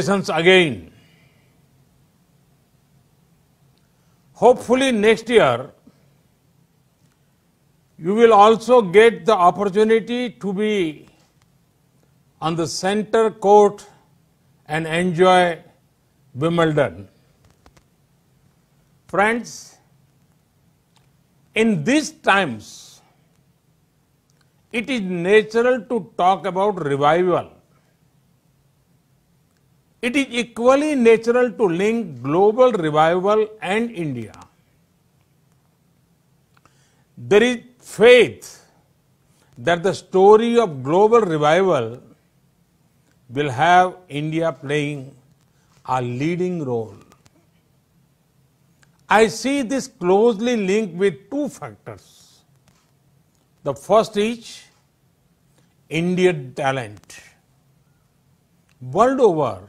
again. Hopefully next year, you will also get the opportunity to be on the center court and enjoy Wimbledon. Friends, in these times, it is natural to talk about revival it is equally natural to link global revival and India. There is faith that the story of global revival will have India playing a leading role. I see this closely linked with two factors. The first is Indian talent. World over,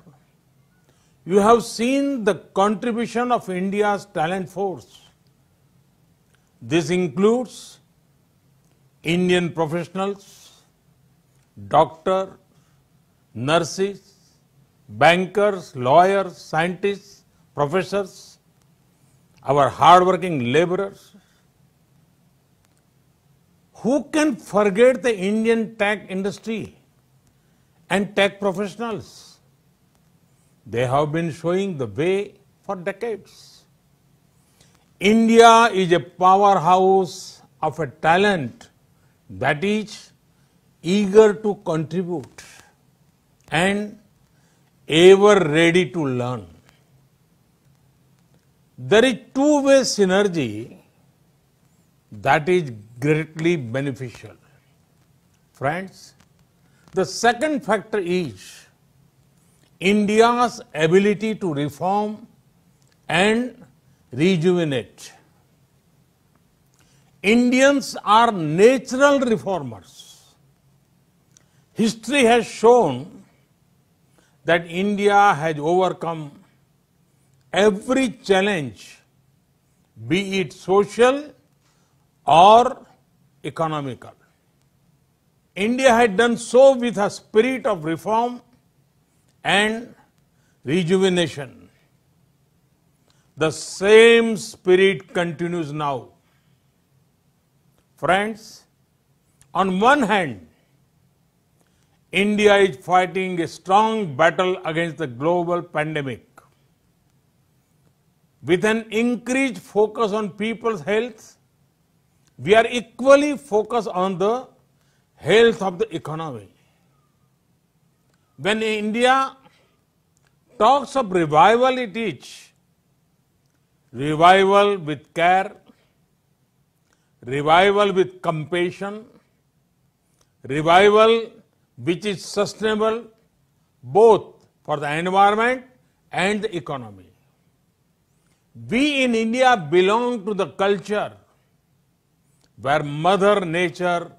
you have seen the contribution of India's talent force. This includes Indian professionals, doctors, nurses, bankers, lawyers, scientists, professors, our hardworking laborers. Who can forget the Indian tech industry and tech professionals? They have been showing the way for decades. India is a powerhouse of a talent that is eager to contribute and ever ready to learn. There is two-way synergy that is greatly beneficial. Friends, the second factor is India's ability to reform and rejuvenate. Indians are natural reformers. History has shown that India has overcome every challenge, be it social or economical. India had done so with a spirit of reform and rejuvenation. The same spirit continues now. Friends, on one hand, India is fighting a strong battle against the global pandemic. With an increased focus on people's health, we are equally focused on the health of the economy when India talks of revival, it is revival with care, revival with compassion, revival which is sustainable both for the environment and the economy. We in India belong to the culture where Mother Nature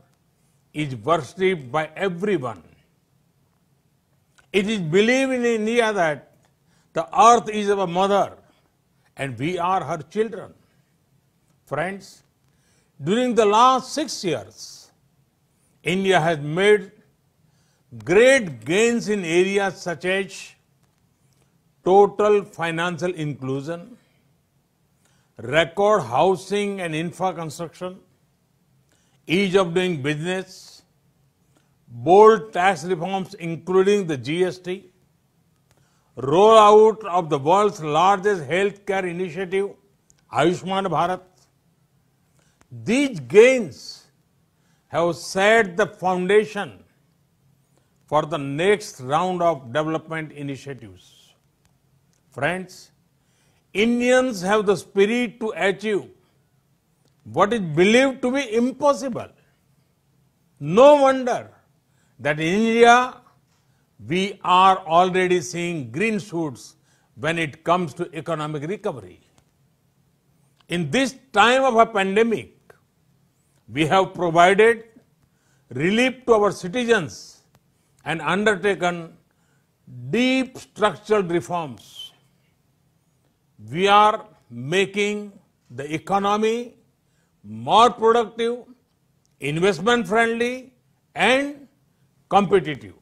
is worshipped by everyone. It is believed in India that the earth is our mother and we are her children. Friends, during the last six years, India has made great gains in areas such as total financial inclusion, record housing and infra construction, ease of doing business, bold tax reforms including the GST, rollout of the world's largest healthcare initiative, Ayushman Bharat. These gains have set the foundation for the next round of development initiatives. Friends, Indians have the spirit to achieve what is believed to be impossible. No wonder that in India we are already seeing green shoots when it comes to economic recovery. In this time of a pandemic, we have provided relief to our citizens and undertaken deep structural reforms. We are making the economy more productive, investment friendly and competitive.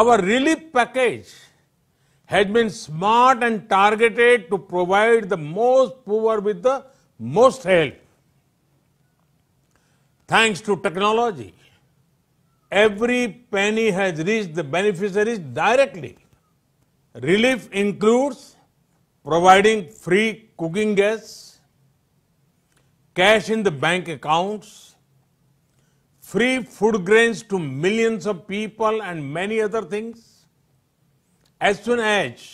Our relief package has been smart and targeted to provide the most poor with the most help. Thanks to technology, every penny has reached the beneficiaries directly. Relief includes providing free cooking gas, cash in the bank accounts, free food grains to millions of people and many other things? As soon as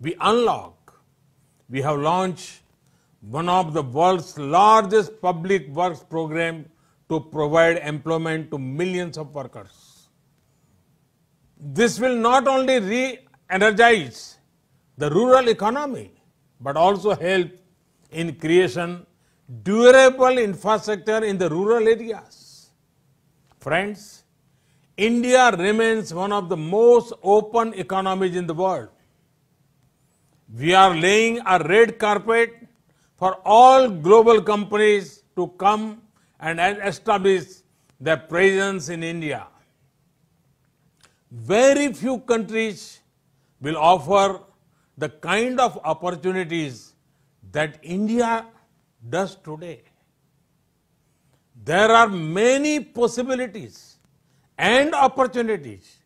we unlock, we have launched one of the world's largest public works program to provide employment to millions of workers. This will not only re-energize the rural economy, but also help in creation durable infrastructure in the rural areas. Friends, India remains one of the most open economies in the world. We are laying a red carpet for all global companies to come and establish their presence in India. Very few countries will offer the kind of opportunities that India does today there are many possibilities and opportunities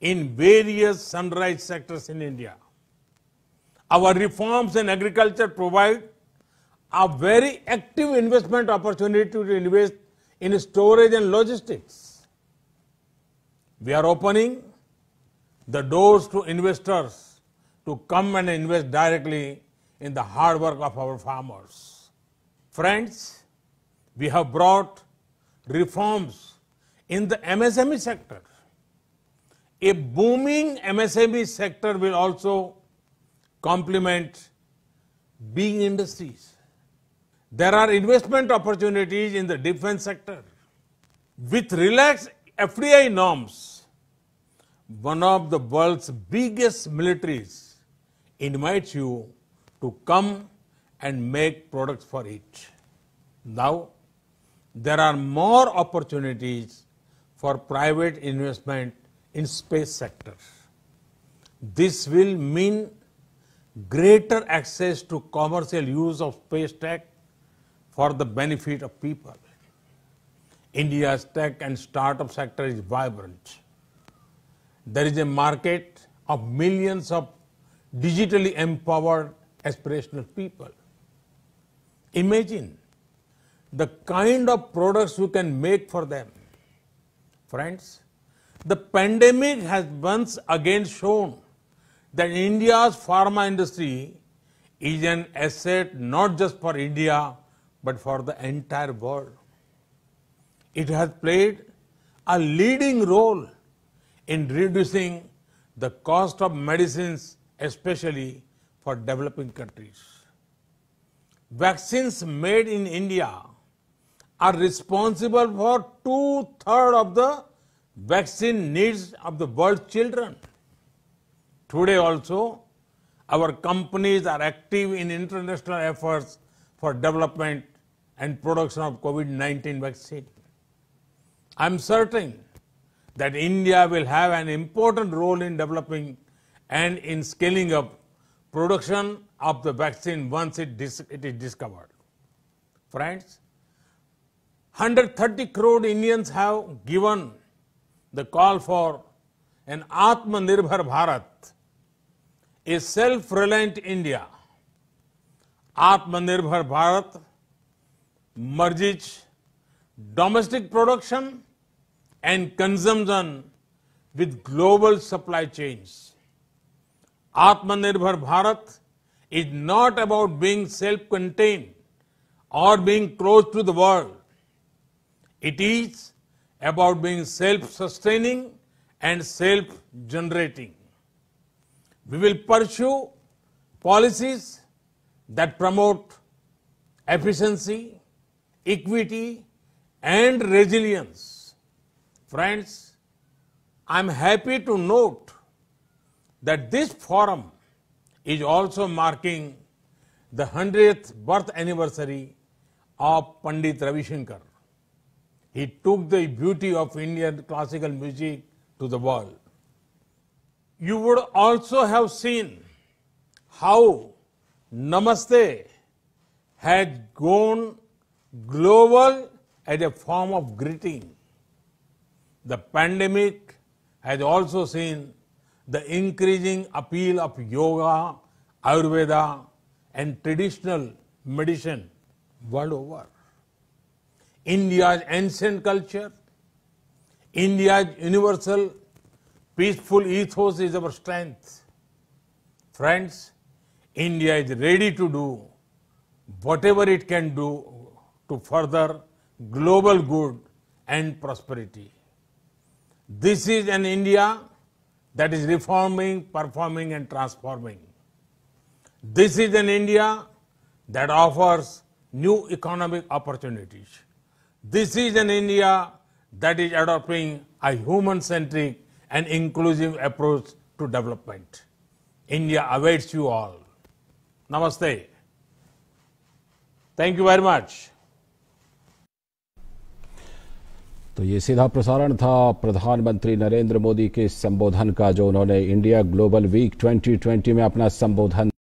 in various sunrise sectors in India. Our reforms in agriculture provide a very active investment opportunity to invest in storage and logistics. We are opening the doors to investors to come and invest directly in the hard work of our farmers. Friends, we have brought reforms in the MSME sector. A booming MSME sector will also complement being industries. There are investment opportunities in the defense sector. With relaxed FDI norms, one of the world's biggest militaries invites you to come and make products for it. Now, there are more opportunities for private investment in space sector. This will mean greater access to commercial use of space tech for the benefit of people. India's tech and startup sector is vibrant. There is a market of millions of digitally empowered aspirational people. Imagine the kind of products you can make for them. Friends, the pandemic has once again shown that India's pharma industry is an asset not just for India but for the entire world. It has played a leading role in reducing the cost of medicines, especially for developing countries. Vaccines made in India are responsible for two third of the vaccine needs of the world's children. Today also, our companies are active in international efforts for development and production of COVID-19 vaccine. I'm certain that India will have an important role in developing and in scaling up production of the vaccine once it, it is discovered. Friends, 130 crore Indians have given the call for an Atmanirbhar Bharat, a self-reliant India. Atmanirbhar Bharat merges domestic production and consumption with global supply chains. Atmanirbhar Bharat is not about being self-contained or being close to the world. It is about being self-sustaining and self-generating. We will pursue policies that promote efficiency, equity and resilience. Friends, I am happy to note that this forum is also marking the 100th birth anniversary of Pandit Ravi Shankar. He took the beauty of Indian classical music to the world. You would also have seen how Namaste had gone global as a form of greeting. The pandemic has also seen the increasing appeal of yoga, Ayurveda, and traditional medicine world over. India's ancient culture, India's universal peaceful ethos is our strength. Friends, India is ready to do whatever it can do to further global good and prosperity. This is an India that is reforming, performing, and transforming. This is an India that offers new economic opportunities. This is an India that is adopting a human-centric and inclusive approach to development. India awaits you all. Namaste. Thank you very much. तो ये सीधा प्रसारण था प्रधानमंत्री नरेंद्र मोदी के संबोधन का जो उन्होंने इंडिया ग्लोबल वीक 2020 में अपना संबोधन